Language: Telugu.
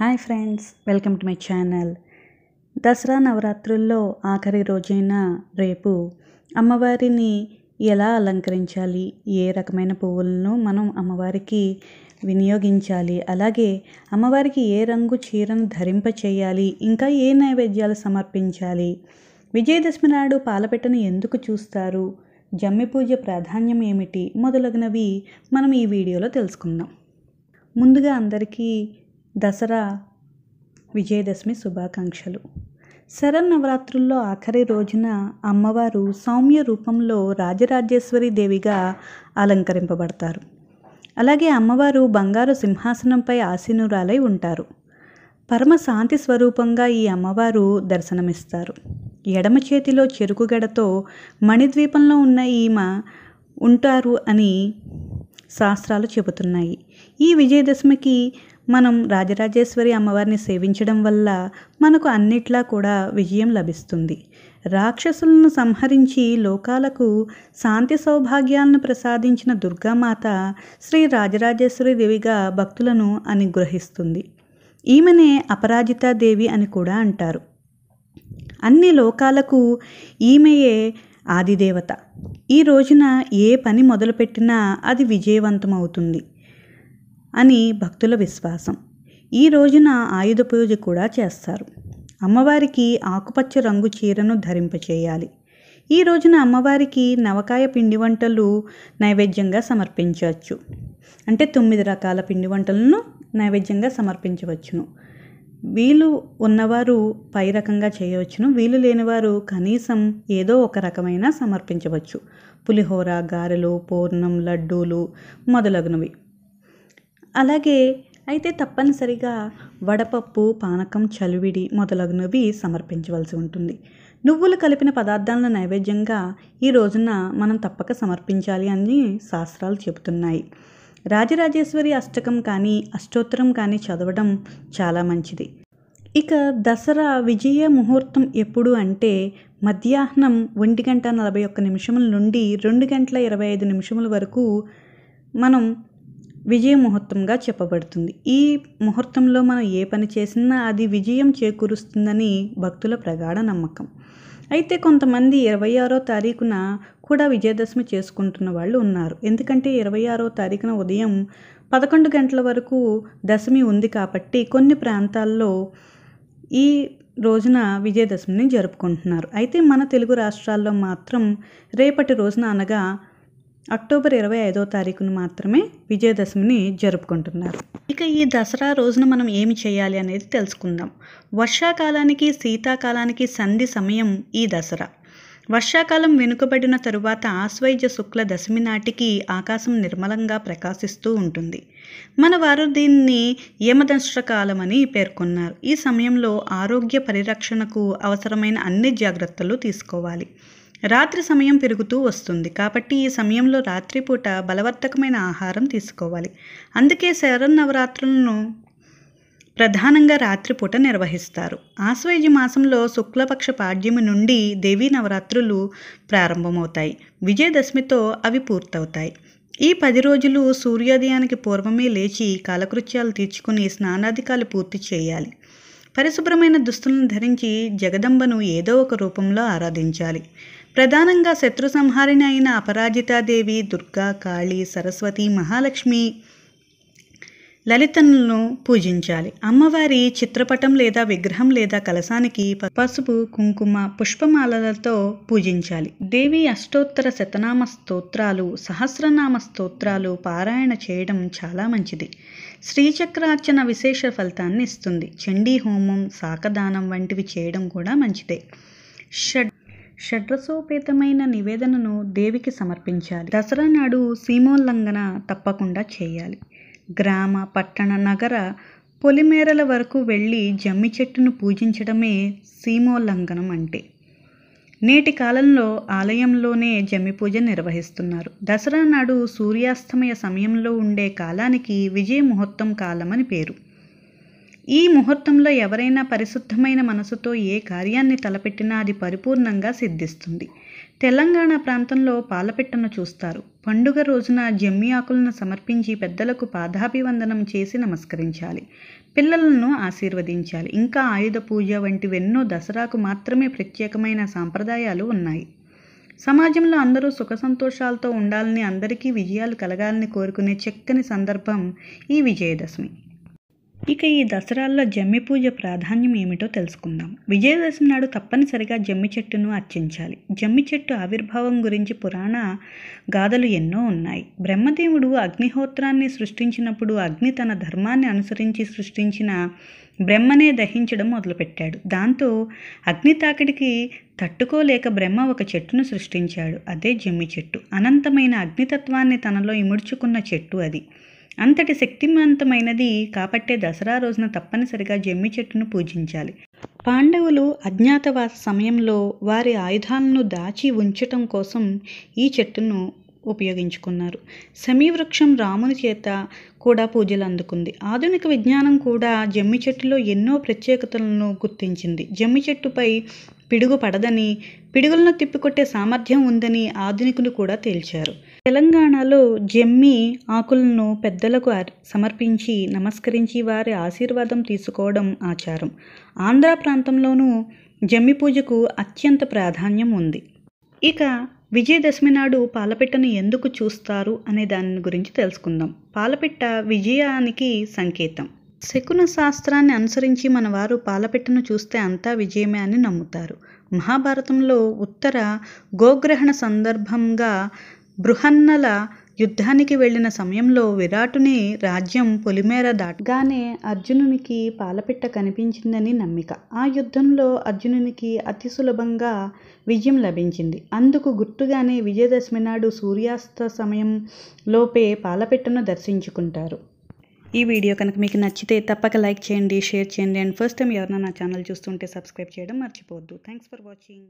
hi friends welcome to my channel Dasara నవరాత్రుల్లో ఆఖరి రోజైన రేపు అమ్మవారిని ఎలా అలంకరించాలి ఏ రకమైన పువ్వులను మనం అమ్మవారికి వినియోగించాలి అలాగే అమ్మవారికి ఏ రంగు చీరను ధరింప చేయాలి ఇంకా ఏ నైవేద్యాలు సమర్పించాలి విజయదశమి నాడు పాలపెట్టను ఎందుకు చూస్తారు జమ్మి పూజ ప్రాధాన్యం ఏమిటి మొదలగునవి మనం ఈ వీడియోలో తెలుసుకుందాం ముందుగా అందరికీ దసరా విజయదశమి శుభాకాంక్షలు శరన్నవరాత్రుల్లో ఆఖరి రోజున అమ్మవారు సౌమ్య రూపంలో రాజరాజేశ్వరి దేవిగా అలంకరింపబడతారు అలాగే అమ్మవారు బంగారు సింహాసనంపై ఆసీనురాలై ఉంటారు పరమ శాంతి స్వరూపంగా ఈ అమ్మవారు దర్శనమిస్తారు ఎడమ చేతిలో చెరుకుగడతో మణిద్వీపంలో ఉన్న ఈమ ఉంటారు అని శాస్త్రాలు చెబుతున్నాయి ఈ విజయదశమికి మనం రాజరాజేశ్వరి అమ్మవారిని సేవించడం వల్ల మనకు అన్నిట్లా కూడా విజయం లభిస్తుంది రాక్షసులను సంహరించి లోకాలకు శాంతి సౌభాగ్యాలను ప్రసాదించిన దుర్గామాత శ్రీ రాజరాజేశ్వరి దేవిగా భక్తులను అనుగ్రహిస్తుంది ఈమెనే అపరాజితాదేవి అని కూడా అంటారు అన్ని లోకాలకు ఈమెయే ఆదిదేవత ఈ రోజున ఏ పని మొదలుపెట్టినా అది విజయవంతమవుతుంది అని భక్తుల విశ్వాసం ఈ రోజున ఆయుధ పూజ కూడా చేస్తారు అమ్మవారికి ఆకుపచ్చ రంగు చీరను ధరింపచేయాలి ఈ రోజున అమ్మవారికి నవకాయ పిండి వంటలు నైవేద్యంగా సమర్పించవచ్చు అంటే తొమ్మిది రకాల పిండి వంటలను నైవేద్యంగా సమర్పించవచ్చును వీలు ఉన్నవారు పై రకంగా చేయవచ్చును వీలు లేనివారు కనీసం ఏదో ఒక రకమైన సమర్పించవచ్చు పులిహోర గారెలు పూర్ణం లడ్డూలు మొదలగునవి అలాగే అయితే తప్పనిసరిగా వడపప్పు పానకం చలివిడి మొదలగునవి సమర్పించవలసి ఉంటుంది నువ్వులు కలిపిన పదార్థాలను నైవేద్యంగా ఈ రోజున మనం తప్పక సమర్పించాలి అని శాస్త్రాలు చెబుతున్నాయి రాజరాజేశ్వరి అష్టకం కానీ అష్టోత్తరం కానీ చదవడం చాలా మంచిది ఇక దసరా విజయ ముహూర్తం ఎప్పుడు అంటే మధ్యాహ్నం ఒంటి గంట నలభై ఒక్క నిమిషముల నుండి రెండు గంటల ఇరవై ఐదు నిమిషముల వరకు మనం విజయ ముహూర్తంగా చెప్పబడుతుంది ఈ ముహూర్తంలో మనం ఏ పని చేసినా అది విజయం చేకూరుస్తుందని భక్తుల ప్రగాఢ నమ్మకం అయితే కొంతమంది ఇరవై ఆరో తారీఖున కూడా విజయదశమి చేసుకుంటున్న వాళ్ళు ఉన్నారు ఎందుకంటే ఇరవై ఆరో తారీఖున ఉదయం పదకొండు గంటల వరకు దశమి ఉంది కాబట్టి కొన్ని ప్రాంతాల్లో ఈ రోజున విజయదశమిని జరుపుకుంటున్నారు అయితే మన తెలుగు రాష్ట్రాల్లో మాత్రం రేపటి రోజున అనగా అక్టోబర్ ఇరవై ఐదో తారీఖున మాత్రమే విజయదశమిని జరుపుకుంటున్నారు ఇక ఈ దసరా రోజున మనం ఏమి చేయాలి అనేది తెలుసుకుందాం వర్షాకాలానికి శీతాకాలానికి సంధి సమయం ఈ దసరా వర్షాకాలం వెనుకబడిన తరువాత ఆశ్వైజ శుక్ల దశమి నాటికి ఆకాశం నిర్మలంగా ప్రకాశిస్తూ ఉంటుంది మన వారు దీన్ని యమదంశ్ర కాలం అని పేర్కొన్నారు ఈ సమయంలో ఆరోగ్య పరిరక్షణకు అవసరమైన అన్ని జాగ్రత్తలు తీసుకోవాలి రాత్రి సమయం పెరుగుతూ వస్తుంది కాబట్టి ఈ సమయంలో రాత్రిపూట బలవర్ధకమైన ఆహారం తీసుకోవాలి అందుకే శరన్నవరాత్రులను ప్రధానంగా రాత్రిపూట నిర్వహిస్తారు ఆశ్వయుజ మాసంలో శుక్లపక్ష పాడ్యమి నుండి దేవీ నవరాత్రులు ప్రారంభమవుతాయి విజయదశమితో అవి పూర్తవుతాయి ఈ పది రోజులు సూర్యోదయానికి పూర్వమే లేచి కాలకృత్యాలు తీర్చుకుని స్నానాధికాలు పూర్తి చేయాలి పరిశుభ్రమైన దుస్తులను ధరించి జగదంబను ఏదో ఒక రూపంలో ఆరాధించాలి ప్రధానంగా శత్రు సంహారిణి అయిన అపరాజితాదేవి దుర్గా కాళీ సరస్వతి మహాలక్ష్మి లలితలను పూజించాలి అమ్మవారి చిత్రపటం లేదా విగ్రహం లేదా కలశానికి పసుపు కుంకుమ పుష్పమాలలతో పూజించాలి దేవి అష్టోత్తర శతనామ స్తోత్రాలు సహస్రనామ స్తోత్రాలు పారాయణ చేయడం చాలా మంచిది శ్రీచక్రార్చన విశేష ఫలితాన్ని ఇస్తుంది చండీ హోమం సాకదానం వంటివి చేయడం కూడా మంచిదే షడ్ షడ్రసోపేతమైన నివేదనను దేవికి సమర్పించాలి దసరా నాడు సీమోల్లంఘన తప్పకుండా చేయాలి గ్రామ పట్టణ నగర పొలిమేరల వరకు వెళ్ళి జమ్మి చెట్టును పూజించడమే సీమోల్లంఘనం అంటే నేటి కాలంలో ఆలయంలోనే జమ్మి పూజ నిర్వహిస్తున్నారు దసరా నాడు సూర్యాస్తమయ సమయంలో ఉండే కాలానికి విజయ ముహూర్తం కాలం అని పేరు ఈ ముహూర్తంలో ఎవరైనా పరిశుద్ధమైన మనసుతో ఏ కార్యాన్ని తలపెట్టినా అది పరిపూర్ణంగా సిద్ధిస్తుంది తెలంగాణ ప్రాంతంలో పాలపెట్టను చూస్తారు పండుగ రోజున జమ్మి ఆకులను సమర్పించి పెద్దలకు పాదాభివందనం చేసి నమస్కరించాలి పిల్లలను ఆశీర్వదించాలి ఇంకా ఆయుధ పూజ వంటివెన్నో దసరాకు మాత్రమే ప్రత్యేకమైన సాంప్రదాయాలు ఉన్నాయి సమాజంలో అందరూ సుఖ సంతోషాలతో ఉండాలని అందరికీ విజయాలు కలగాలని కోరుకునే చక్కని సందర్భం ఈ విజయదశమి ఇక ఈ దసరాల్లో జమ్మి పూజ ప్రాధాన్యం ఏమిటో తెలుసుకుందాం విజయదశమి నాడు తప్పనిసరిగా జమ్మి చెట్టును అర్చించాలి జమ్మి చెట్టు ఆవిర్భావం గురించి పురాణ గాథలు ఎన్నో ఉన్నాయి బ్రహ్మదేవుడు అగ్నిహోత్రాన్ని సృష్టించినప్పుడు అగ్ని తన ధర్మాన్ని అనుసరించి సృష్టించిన బ్రహ్మనే దహించడం మొదలుపెట్టాడు దాంతో అగ్ని తాకిడికి తట్టుకోలేక బ్రహ్మ ఒక చెట్టును సృష్టించాడు అదే జమ్మి చెట్టు అనంతమైన అగ్నితత్వాన్ని తనలో ఇముడ్చుకున్న చెట్టు అది అంతటి శక్తిమంతమైనది కాబట్టే దసరా రోజున తప్పనిసరిగా జమ్మి చెట్టును పూజించాలి పాండవులు అజ్ఞాతవాస సమయంలో వారి ఆయుధాలను దాచి ఉంచటం కోసం ఈ చెట్టును ఉపయోగించుకున్నారు సమీవృక్షం రాముని చేత కూడా పూజలు అందుకుంది ఆధునిక విజ్ఞానం కూడా జమ్మి చెట్టులో ఎన్నో ప్రత్యేకతలను గుర్తించింది జమ్మి చెట్టుపై పిడుగు పడదని పిడుగులను తిప్పికొట్టే సామర్థ్యం ఉందని ఆధునికులు కూడా తేల్చారు తెలంగాణలో జమ్మి ఆకులను పెద్దలకు సమర్పించి నమస్కరించి వారి ఆశీర్వాదం తీసుకోవడం ఆచారం ఆంధ్ర ప్రాంతంలోనూ జమ్మి పూజకు అత్యంత ప్రాధాన్యం ఉంది ఇక విజయదశమి నాడు పాలపిట్టను ఎందుకు చూస్తారు అనే దాని గురించి తెలుసుకుందాం పాలపిట్ట విజయానికి సంకేతం శకున శాస్త్రాన్ని అనుసరించి మన వారు పాలపిట్టను చూస్తే అంతా విజయమే అని నమ్ముతారు మహాభారతంలో ఉత్తర గోగ్రహణ సందర్భంగా బృహన్నల యుద్ధానికి వెళ్లిన సమయంలో విరాటుని రాజ్యం పొలిమేర దాటగానే అర్జునునికి పాలపిట్ట కనిపించిందని నమ్మిక ఆ యుద్ధంలో అర్జునునికి అతి సులభంగా విజయం లభించింది అందుకు గుర్తుగానే విజయదశమి నాడు సూర్యాస్త సమయం లోపే పాలపిట్టను దర్శించుకుంటారు ఈ వీడియో కనుక మీకు నచ్చితే తప్పక లైక్ చేయండి షేర్ చేయండి అండ్ ఫస్ట్ టైం ఎవరైనా నా ఛానల్ చూస్తుంటే సబ్స్క్రైబ్ చేయడం మర్చిపోవద్దు థ్యాంక్స్ ఫర్ వాచింగ్